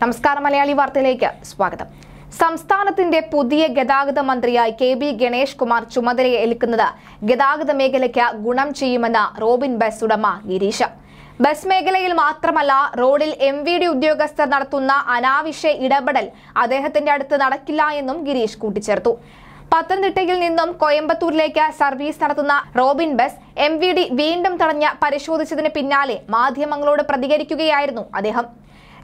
നമസ്കാരം മലയാളി വാർത്തയിലേക്ക് സ്വാഗതം സംസ്ഥാനത്തിന്റെ പുതിയ ഗതാഗത മന്ത്രിയായി കെ ബി ഗണേഷ് കുമാർ ചുമതലയേൽക്കുന്നത് ഗതാഗത മേഖലയ്ക്ക് ഗുണം ചെയ്യുമെന്ന് റോബിൻ ബസ് ഉടമ ഗിരീഷ് ബസ് മേഖലയിൽ മാത്രമല്ല റോഡിൽ എം വി ഡി ഉദ്യോഗസ്ഥർ നടത്തുന്ന അനാവശ്യ ഇടപെടൽ അദ്ദേഹത്തിന്റെ അടുത്ത് നടക്കില്ല എന്നും ഗിരീഷ് കൂട്ടിച്ചേർത്തു പത്തനംതിട്ടയിൽ നിന്നും കോയമ്പത്തൂരിലേക്ക് സർവീസ് നടത്തുന്ന റോബിൻ ബസ് എം വീണ്ടും തടഞ്ഞ് പരിശോധിച്ചതിന് പിന്നാലെ മാധ്യമങ്ങളോട് പ്രതികരിക്കുകയായിരുന്നു അദ്ദേഹം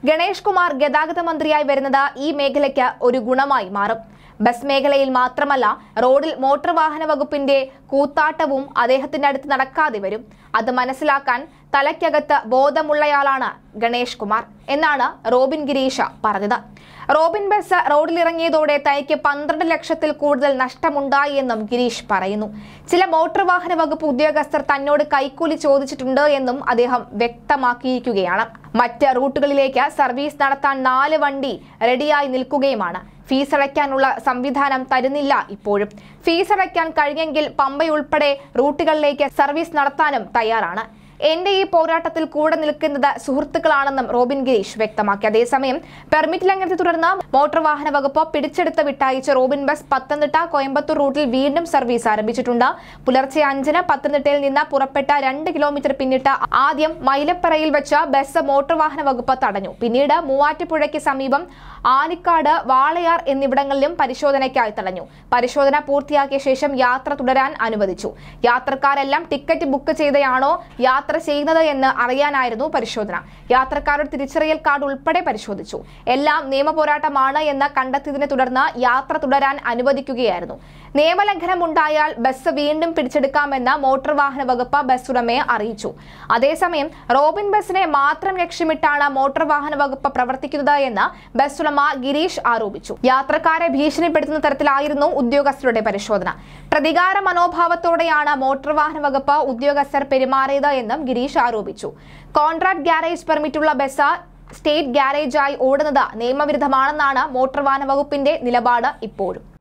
ഗണേഷ് കുമാർ ഗതാഗത മന്ത്രിയായി വരുന്നത് ഈ മേഖലയ്ക്ക് ഒരു ഗുണമായി മാറും ബസ് മേഖലയിൽ മാത്രമല്ല റോഡിൽ മോട്ടോർ വാഹന വകുപ്പിന്റെ കൂത്താട്ടവും അദ്ദേഹത്തിന്റെ അടുത്ത് നടക്കാതെ വരും അത് മനസ്സിലാക്കാൻ തലയ്ക്കകത്ത് ബോധമുള്ളയാളാണ് ഗണേഷ് കുമാർ എന്നാണ് റോബിൻ ഗിരീഷ പറഞ്ഞത് റോബിൻ ബസ് റോഡിലിറങ്ങിയതോടെ തനിക്ക് പന്ത്രണ്ട് ലക്ഷത്തിൽ കൂടുതൽ നഷ്ടമുണ്ടായി എന്നും ഗിരീഷ് പറയുന്നു ചില മോട്ടോർ വാഹന വകുപ്പ് ഉദ്യോഗസ്ഥർ തന്നോട് കൈക്കൂലി ചോദിച്ചിട്ടുണ്ട് എന്നും അദ്ദേഹം വ്യക്തമാക്കിയിരിക്കുകയാണ് മറ്റ് റൂട്ടുകളിലേക്ക് സർവീസ് നടത്താൻ നാല് വണ്ടി റെഡിയായി നിൽക്കുകയുമാണ് ഫീസ് അടയ്ക്കാനുള്ള സംവിധാനം തരുന്നില്ല ഇപ്പോഴും ഫീസ് അടയ്ക്കാൻ കഴിയെങ്കിൽ പമ്പയുൾപ്പെടെ റൂട്ടുകളിലേക്ക് സർവീസ് നടത്താനും തയ്യാറാണ് എന്റെ ഈ പോരാട്ടത്തിൽ കൂടെ നിൽക്കുന്നത് സുഹൃത്തുക്കളാണെന്നും റോബിൻ ഗിരീഷ് വ്യക്തമാക്കി അതേസമയം പെർമിറ്റ് ലംഘനത്തെ തുടർന്ന് മോട്ടോർ വാഹന വകുപ്പ് പിടിച്ചെടുത്ത് വിട്ടയച്ച റോബിൻ ബസ് പത്തനംതിട്ട കോയമ്പത്തൂർ റൂട്ടിൽ വീണ്ടും സർവീസ് ആരംഭിച്ചിട്ടുണ്ട് പുലർച്ചെ അഞ്ചിന് പത്തനംതിട്ടയിൽ നിന്ന് പുറപ്പെട്ട രണ്ട് കിലോമീറ്റർ പിന്നിട്ട ആദ്യം മൈലപ്പറയിൽ വെച്ച ബസ് മോട്ടോർ വാഹന വകുപ്പ് തടഞ്ഞു പിന്നീട് മൂവാറ്റുപുഴയ്ക്ക് സമീപം ആലിക്കാട് വാളയാർ എന്നിവിടങ്ങളിലും പരിശോധനയ്ക്കായി തടഞ്ഞു പരിശോധന പൂർത്തിയാക്കിയ ശേഷം യാത്ര തുടരാൻ അനുവദിച്ചു യാത്രക്കാരെല്ലാം ടിക്കറ്റ് ബുക്ക് ചെയ്തയാണോ യാത്ര യാത്ര ചെയ്യുന്നത് എന്ന് അറിയാനായിരുന്നു പരിശോധന യാത്രക്കാരുടെ തിരിച്ചറിയൽ കാർഡ് ഉൾപ്പെടെ പരിശോധിച്ചു എല്ലാം നിയമപോരാട്ടമാണ് എന്ന് കണ്ടെത്തിയതിനെ തുടർന്ന് യാത്ര തുടരാൻ അനുവദിക്കുകയായിരുന്നു നിയമലംഘനം ഉണ്ടായാൽ ബസ് വീണ്ടും പിടിച്ചെടുക്കാമെന്ന് മോട്ടോർ വാഹന വകുപ്പ് ബസ് ഉടമയെ അറിയിച്ചു അതേസമയം റോബിൻ ബസിനെ മാത്രം ലക്ഷ്യമിട്ടാണ് മോട്ടോർ വാഹന വകുപ്പ് പ്രവർത്തിക്കുന്നത് എന്ന് ബസ് ഉടമ ഗിരീഷ് ആരോപിച്ചു യാത്രക്കാരെ ഭീഷണിപ്പെടുത്തുന്ന തരത്തിലായിരുന്നു ഉദ്യോഗസ്ഥരുടെ പരിശോധന പ്രതികാര മനോഭാവത്തോടെയാണ് മോട്ടോർ വാഹന വകുപ്പ് ഉദ്യോഗസ്ഥർ പെരുമാറിയത് എന്നും ഗിരീഷ് ആരോപിച്ചു കോൺട്രാക്ട് ഗ്യാരേജ് പെർമിറ്റുള്ള ബസ് സ്റ്റേറ്റ് ഗ്യാരേജായി ഓടുന്നത് നിയമവിരുദ്ധമാണെന്നാണ് മോട്ടോർ വാഹന വകുപ്പിന്റെ നിലപാട് ഇപ്പോഴും